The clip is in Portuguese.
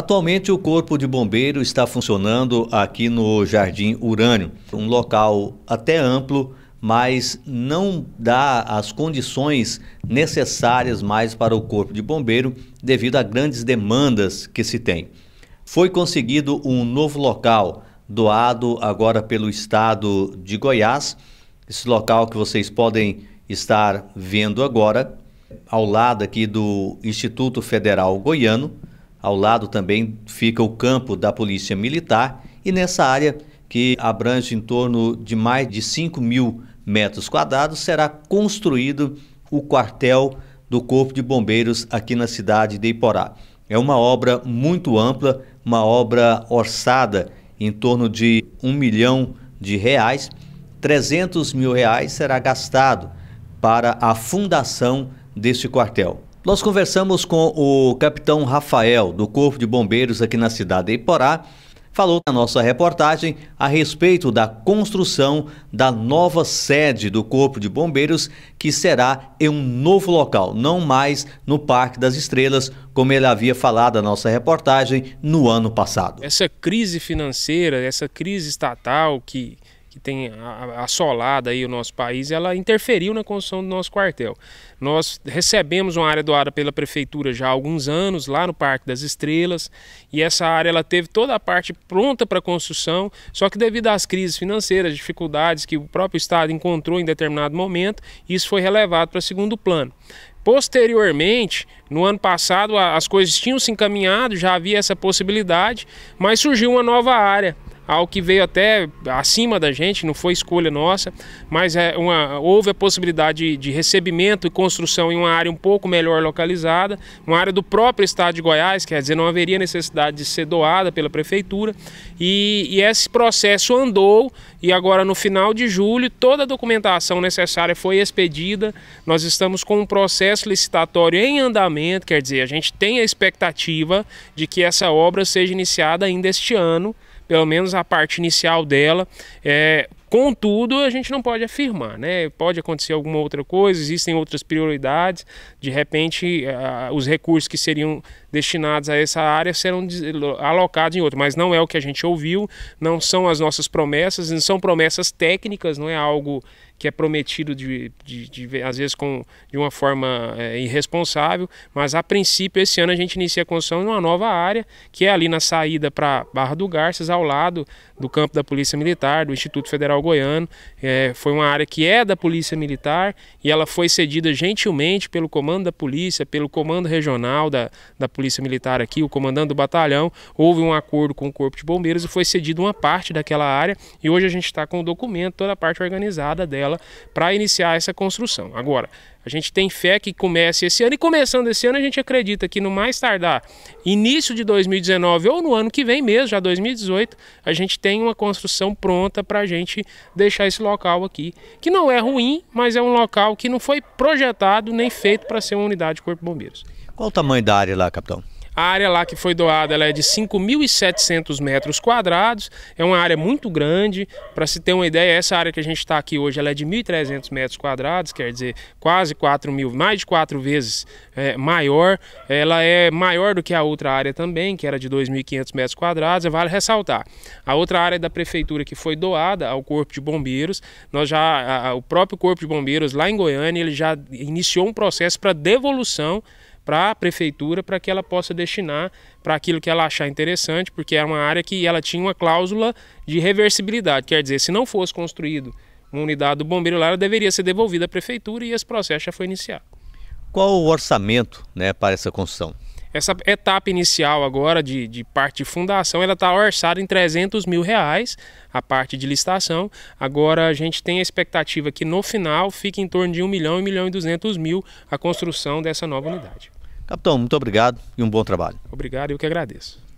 Atualmente, o Corpo de Bombeiro está funcionando aqui no Jardim Urânio, um local até amplo, mas não dá as condições necessárias mais para o Corpo de Bombeiro devido a grandes demandas que se tem. Foi conseguido um novo local, doado agora pelo estado de Goiás. Esse local que vocês podem estar vendo agora, ao lado aqui do Instituto Federal Goiano. Ao lado também fica o campo da Polícia Militar e nessa área, que abrange em torno de mais de 5 mil metros quadrados, será construído o quartel do Corpo de Bombeiros aqui na cidade de Iporá. É uma obra muito ampla, uma obra orçada em torno de um milhão de reais. 300 mil reais será gastado para a fundação deste quartel. Nós conversamos com o capitão Rafael, do Corpo de Bombeiros aqui na cidade de Iporá, falou na nossa reportagem a respeito da construção da nova sede do Corpo de Bombeiros, que será em um novo local, não mais no Parque das Estrelas, como ele havia falado na nossa reportagem no ano passado. Essa crise financeira, essa crise estatal que que tem assolado aí o nosso país, ela interferiu na construção do nosso quartel. Nós recebemos uma área doada pela prefeitura já há alguns anos, lá no Parque das Estrelas, e essa área ela teve toda a parte pronta para construção, só que devido às crises financeiras, dificuldades que o próprio Estado encontrou em determinado momento, isso foi relevado para segundo plano. Posteriormente, no ano passado, as coisas tinham se encaminhado, já havia essa possibilidade, mas surgiu uma nova área ao que veio até acima da gente, não foi escolha nossa, mas é uma, houve a possibilidade de, de recebimento e construção em uma área um pouco melhor localizada, uma área do próprio estado de Goiás, quer dizer, não haveria necessidade de ser doada pela prefeitura, e, e esse processo andou e agora no final de julho toda a documentação necessária foi expedida, nós estamos com um processo licitatório em andamento, quer dizer, a gente tem a expectativa de que essa obra seja iniciada ainda este ano, pelo menos a parte inicial dela, é, Contudo, a gente não pode afirmar, né? Pode acontecer alguma outra coisa, existem outras prioridades. De repente, uh, os recursos que seriam destinados a essa área serão alocados em outra, mas não é o que a gente ouviu, não são as nossas promessas, não são promessas técnicas, não é algo que é prometido de, de, de, às vezes com, de uma forma é, irresponsável, mas a princípio esse ano a gente inicia a construção de uma nova área, que é ali na saída para Barra do Garças, ao lado do campo da Polícia Militar, do Instituto Federal goiano. É, foi uma área que é da Polícia Militar e ela foi cedida gentilmente pelo comando da Polícia, pelo comando regional da, da Polícia Militar aqui, o comandante do batalhão. Houve um acordo com o Corpo de Bombeiros e foi cedida uma parte daquela área e hoje a gente está com o documento, toda a parte organizada dela para iniciar essa construção. Agora, a gente tem fé que comece esse ano e começando esse ano a gente acredita que no mais tardar início de 2019 ou no ano que vem mesmo, já 2018, a gente tem uma construção pronta para a gente deixar esse local aqui, que não é ruim, mas é um local que não foi projetado nem feito para ser uma unidade de Corpo de Bombeiros. Qual o tamanho da área lá, capitão? A área lá que foi doada ela é de 5.700 metros quadrados, é uma área muito grande. Para se ter uma ideia, essa área que a gente está aqui hoje ela é de 1.300 metros quadrados, quer dizer, quase 4 mil, mais de quatro vezes é, maior. Ela é maior do que a outra área também, que era de 2.500 metros quadrados, vale ressaltar. A outra área da prefeitura que foi doada ao Corpo de Bombeiros, nós já, a, o próprio Corpo de Bombeiros lá em Goiânia, ele já iniciou um processo para devolução para a prefeitura para que ela possa destinar para aquilo que ela achar interessante, porque é uma área que ela tinha uma cláusula de reversibilidade, quer dizer, se não fosse construído uma unidade do bombeiro lá, ela deveria ser devolvida à prefeitura e esse processo já foi iniciado. Qual o orçamento né, para essa construção? Essa etapa inicial agora de, de parte de fundação, ela está orçada em 300 mil reais, a parte de licitação. Agora a gente tem a expectativa que no final fique em torno de 1 milhão e 1 milhão e 200 mil a construção dessa nova unidade. Capitão, muito obrigado e um bom trabalho. Obrigado e eu que agradeço.